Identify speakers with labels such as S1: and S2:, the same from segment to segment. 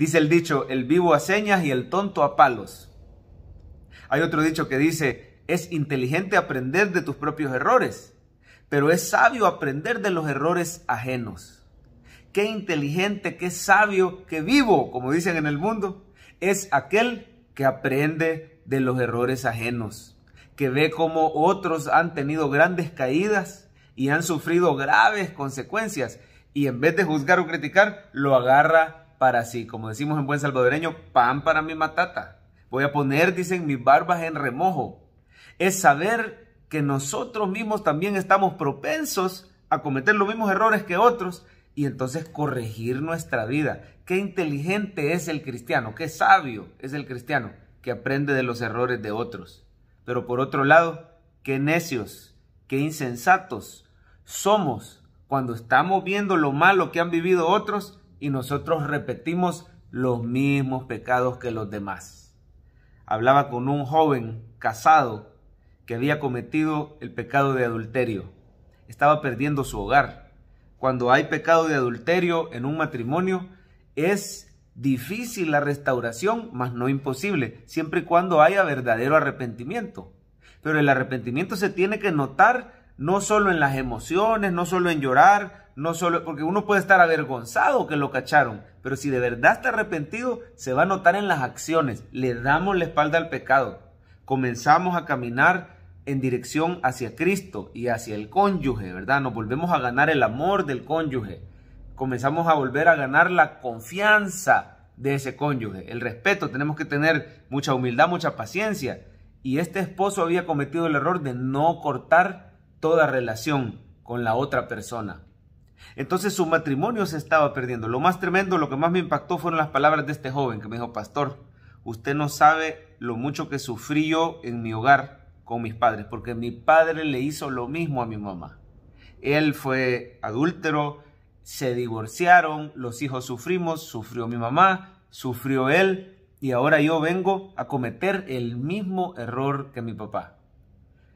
S1: Dice el dicho, el vivo a señas y el tonto a palos. Hay otro dicho que dice, es inteligente aprender de tus propios errores, pero es sabio aprender de los errores ajenos. Qué inteligente, qué sabio, qué vivo, como dicen en el mundo, es aquel que aprende de los errores ajenos, que ve cómo otros han tenido grandes caídas y han sufrido graves consecuencias y en vez de juzgar o criticar, lo agarra para sí, como decimos en buen salvadoreño, pan para mi matata. Voy a poner, dicen, mis barbas en remojo. Es saber que nosotros mismos también estamos propensos a cometer los mismos errores que otros y entonces corregir nuestra vida. Qué inteligente es el cristiano, qué sabio es el cristiano que aprende de los errores de otros. Pero por otro lado, qué necios, qué insensatos somos cuando estamos viendo lo malo que han vivido otros y nosotros repetimos los mismos pecados que los demás. Hablaba con un joven casado que había cometido el pecado de adulterio. Estaba perdiendo su hogar. Cuando hay pecado de adulterio en un matrimonio, es difícil la restauración, mas no imposible, siempre y cuando haya verdadero arrepentimiento. Pero el arrepentimiento se tiene que notar no solo en las emociones, no solo en llorar, no solo, porque uno puede estar avergonzado que lo cacharon, pero si de verdad está arrepentido, se va a notar en las acciones. Le damos la espalda al pecado. Comenzamos a caminar en dirección hacia Cristo y hacia el cónyuge, ¿verdad? Nos volvemos a ganar el amor del cónyuge. Comenzamos a volver a ganar la confianza de ese cónyuge, el respeto. Tenemos que tener mucha humildad, mucha paciencia. Y este esposo había cometido el error de no cortar toda relación con la otra persona. Entonces su matrimonio se estaba perdiendo. Lo más tremendo, lo que más me impactó fueron las palabras de este joven que me dijo, pastor, usted no sabe lo mucho que sufrí yo en mi hogar con mis padres, porque mi padre le hizo lo mismo a mi mamá. Él fue adúltero, se divorciaron, los hijos sufrimos, sufrió mi mamá, sufrió él, y ahora yo vengo a cometer el mismo error que mi papá.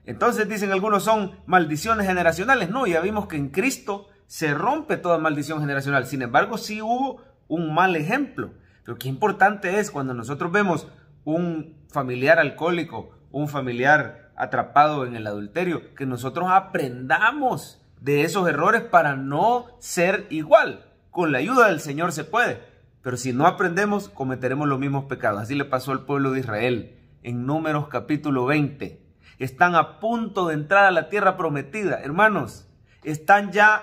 S1: Entonces dicen algunos son maldiciones generacionales. No, ya vimos que en Cristo se rompe toda maldición generacional. Sin embargo, sí hubo un mal ejemplo. Pero qué importante es cuando nosotros vemos un familiar alcohólico, un familiar atrapado en el adulterio, que nosotros aprendamos de esos errores para no ser igual. Con la ayuda del Señor se puede, pero si no aprendemos cometeremos los mismos pecados. Así le pasó al pueblo de Israel en Números capítulo 20. Están a punto de entrar a la tierra prometida. Hermanos, están ya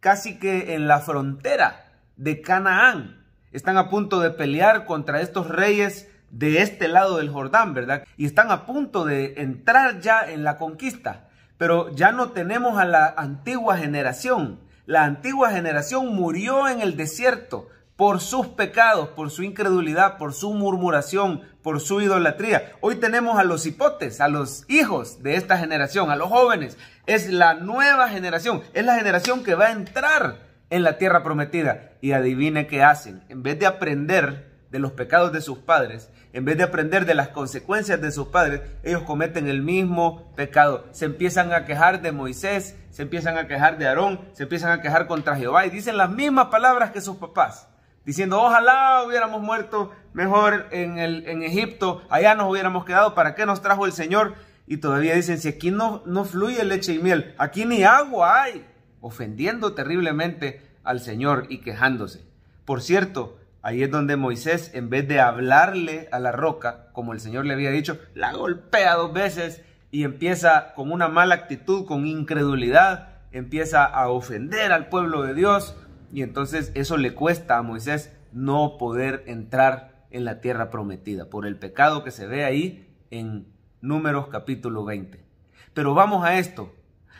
S1: casi que en la frontera de Canaán. Están a punto de pelear contra estos reyes de este lado del Jordán, ¿verdad? Y están a punto de entrar ya en la conquista. Pero ya no tenemos a la antigua generación. La antigua generación murió en el desierto, por sus pecados, por su incredulidad, por su murmuración, por su idolatría. Hoy tenemos a los hipotes, a los hijos de esta generación, a los jóvenes. Es la nueva generación, es la generación que va a entrar en la tierra prometida. Y adivine qué hacen. En vez de aprender de los pecados de sus padres, en vez de aprender de las consecuencias de sus padres, ellos cometen el mismo pecado. Se empiezan a quejar de Moisés, se empiezan a quejar de Aarón, se empiezan a quejar contra Jehová y dicen las mismas palabras que sus papás diciendo, ojalá hubiéramos muerto mejor en, el, en Egipto, allá nos hubiéramos quedado, ¿para qué nos trajo el Señor? Y todavía dicen, si aquí no, no fluye leche y miel, aquí ni agua hay, ofendiendo terriblemente al Señor y quejándose. Por cierto, ahí es donde Moisés, en vez de hablarle a la roca, como el Señor le había dicho, la golpea dos veces y empieza con una mala actitud, con incredulidad, empieza a ofender al pueblo de Dios, y entonces eso le cuesta a Moisés no poder entrar en la tierra prometida por el pecado que se ve ahí en números capítulo 20. Pero vamos a esto.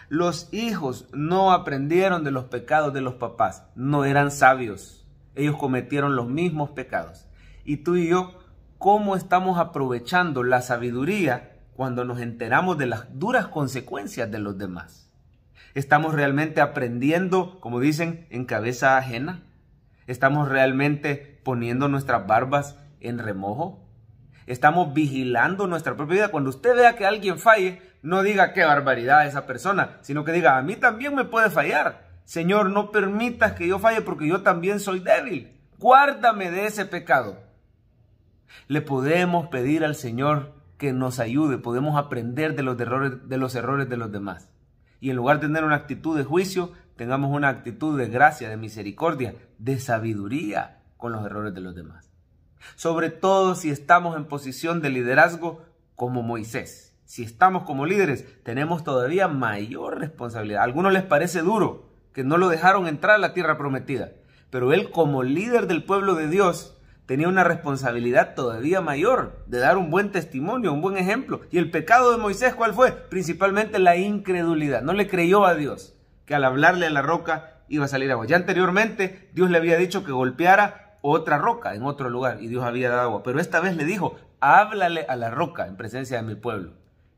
S1: Los hijos no aprendieron de los pecados de los papás, no eran sabios. Ellos cometieron los mismos pecados. Y tú y yo, ¿cómo estamos aprovechando la sabiduría cuando nos enteramos de las duras consecuencias de los demás? ¿Estamos realmente aprendiendo, como dicen, en cabeza ajena? ¿Estamos realmente poniendo nuestras barbas en remojo? ¿Estamos vigilando nuestra propia vida? Cuando usted vea que alguien falle, no diga qué barbaridad esa persona, sino que diga, a mí también me puede fallar. Señor, no permitas que yo falle porque yo también soy débil. Guárdame de ese pecado. Le podemos pedir al Señor que nos ayude, podemos aprender de los errores de los, errores de los demás y en lugar de tener una actitud de juicio, tengamos una actitud de gracia, de misericordia, de sabiduría con los errores de los demás. Sobre todo si estamos en posición de liderazgo como Moisés. Si estamos como líderes, tenemos todavía mayor responsabilidad. A algunos les parece duro que no lo dejaron entrar a la tierra prometida, pero él como líder del pueblo de Dios tenía una responsabilidad todavía mayor de dar un buen testimonio, un buen ejemplo. ¿Y el pecado de Moisés cuál fue? Principalmente la incredulidad. No le creyó a Dios que al hablarle a la roca iba a salir agua. Ya anteriormente Dios le había dicho que golpeara otra roca en otro lugar y Dios había dado agua. Pero esta vez le dijo, háblale a la roca en presencia de mi pueblo.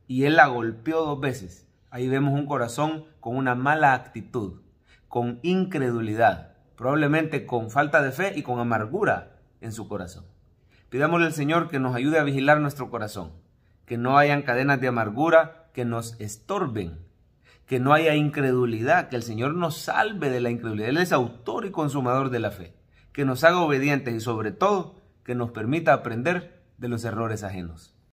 S1: Y él la golpeó dos veces. Ahí vemos un corazón con una mala actitud, con incredulidad, probablemente con falta de fe y con amargura en su corazón. Pidámosle al Señor que nos ayude a vigilar nuestro corazón, que no hayan cadenas de amargura que nos estorben, que no haya incredulidad, que el Señor nos salve de la incredulidad. Él es autor y consumador de la fe, que nos haga obedientes y sobre todo que nos permita aprender de los errores ajenos.